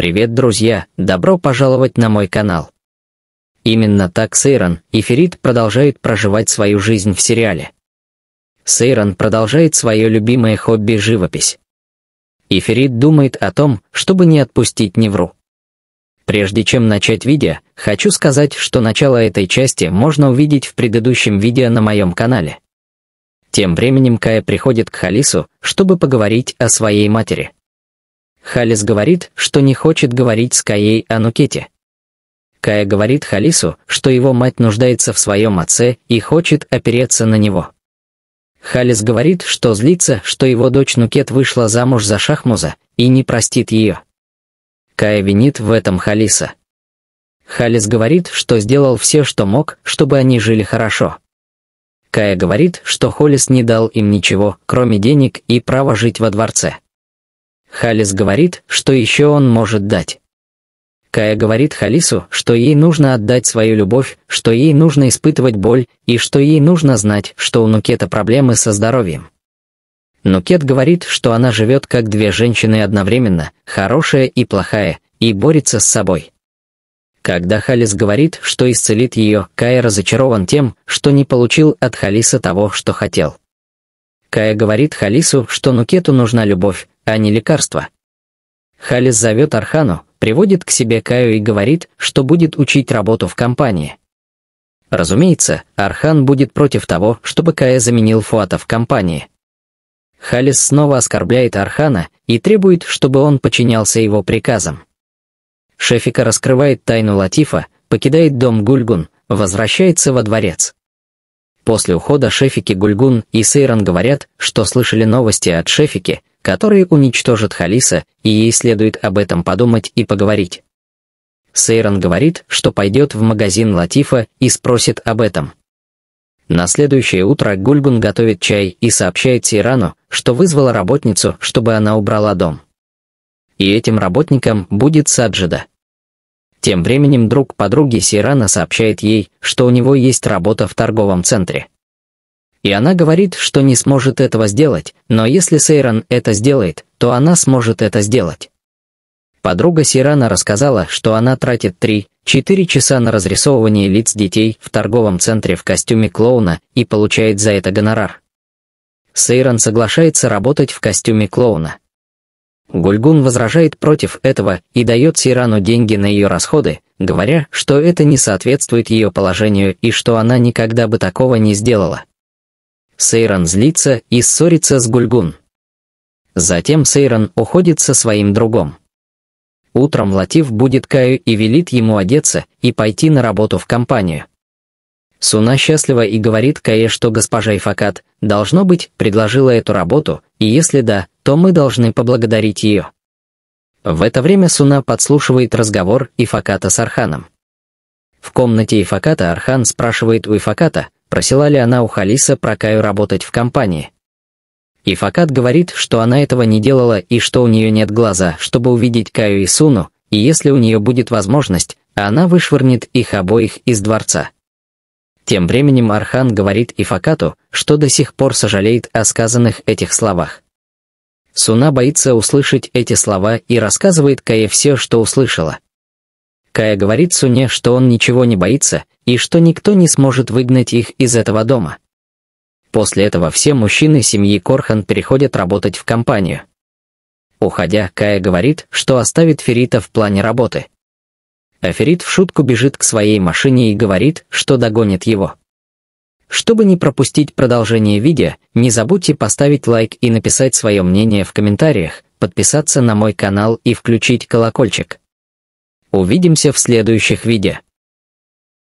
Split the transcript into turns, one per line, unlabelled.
Привет, друзья! Добро пожаловать на мой канал. Именно так Сейрон и Ферит продолжают проживать свою жизнь в сериале. Сейрон продолжает свое любимое хобби – живопись. И Ферит думает о том, чтобы не отпустить Невру. Прежде чем начать видео, хочу сказать, что начало этой части можно увидеть в предыдущем видео на моем канале. Тем временем Кая приходит к Халису, чтобы поговорить о своей матери. Халис говорит, что не хочет говорить с Каей о Нукете. Кая говорит Халису, что его мать нуждается в своем отце и хочет опереться на него. Халис говорит, что злится, что его дочь Нукет вышла замуж за Шахмуза и не простит ее. Кая винит в этом Халиса. Халис говорит, что сделал все, что мог, чтобы они жили хорошо. Кая говорит, что Холлис не дал им ничего, кроме денег и права жить во дворце. Халис говорит, что еще он может дать. Кая говорит Халису, что ей нужно отдать свою любовь, что ей нужно испытывать боль и что ей нужно знать, что у Нукета проблемы со здоровьем. Нукет говорит, что она живет как две женщины одновременно, хорошая и плохая, и борется с собой. Когда Халис говорит, что исцелит ее, Кая разочарован тем, что не получил от Халиса того, что хотел. Кая говорит Халису, что Нукету нужна любовь, а не лекарство. Халис зовет Архану, приводит к себе Каю и говорит, что будет учить работу в компании. Разумеется, Архан будет против того, чтобы Кая заменил Фуата в компании. Халис снова оскорбляет Архана и требует, чтобы он подчинялся его приказам. Шефика раскрывает тайну Латифа, покидает дом Гульгун, возвращается во дворец. После ухода Шефики Гульгун и Сейран говорят, что слышали новости от Шефики, которые уничтожат Халиса, и ей следует об этом подумать и поговорить. Сейрон говорит, что пойдет в магазин Латифа и спросит об этом. На следующее утро Гульгун готовит чай и сообщает Сейрану, что вызвала работницу, чтобы она убрала дом. И этим работником будет Саджида. Тем временем друг подруги Сейрана сообщает ей, что у него есть работа в торговом центре. И она говорит, что не сможет этого сделать, но если Сейран это сделает, то она сможет это сделать. Подруга Сирана рассказала, что она тратит 3-4 часа на разрисовывание лиц детей в торговом центре в костюме клоуна и получает за это гонорар. Сейран соглашается работать в костюме клоуна. Гульгун возражает против этого и дает Сирану деньги на ее расходы, говоря, что это не соответствует ее положению и что она никогда бы такого не сделала. Сейран злится и ссорится с Гульгун. Затем Сейран уходит со своим другом. Утром Латив будет Каю и велит ему одеться и пойти на работу в компанию. Суна счастлива и говорит Кае, что госпожа Ифакат, должно быть, предложила эту работу, и если да, то мы должны поблагодарить ее. В это время Суна подслушивает разговор Ифаката с Арханом. В комнате Ифаката Архан спрашивает у Ифаката, Просила ли она у Халиса про Каю работать в компании? И Факат говорит, что она этого не делала и что у нее нет глаза, чтобы увидеть Каю и Суну, и если у нее будет возможность, она вышвырнет их обоих из дворца. Тем временем Архан говорит Ифакату, что до сих пор сожалеет о сказанных этих словах. Суна боится услышать эти слова и рассказывает Кае все, что услышала. Кая говорит Суне, что он ничего не боится и что никто не сможет выгнать их из этого дома. После этого все мужчины семьи Корхан переходят работать в компанию. Уходя, Кая говорит, что оставит Ферита в плане работы. А Ферит в шутку бежит к своей машине и говорит, что догонит его. Чтобы не пропустить продолжение видео, не забудьте поставить лайк и написать свое мнение в комментариях, подписаться на мой канал и включить колокольчик. Увидимся в следующих видео.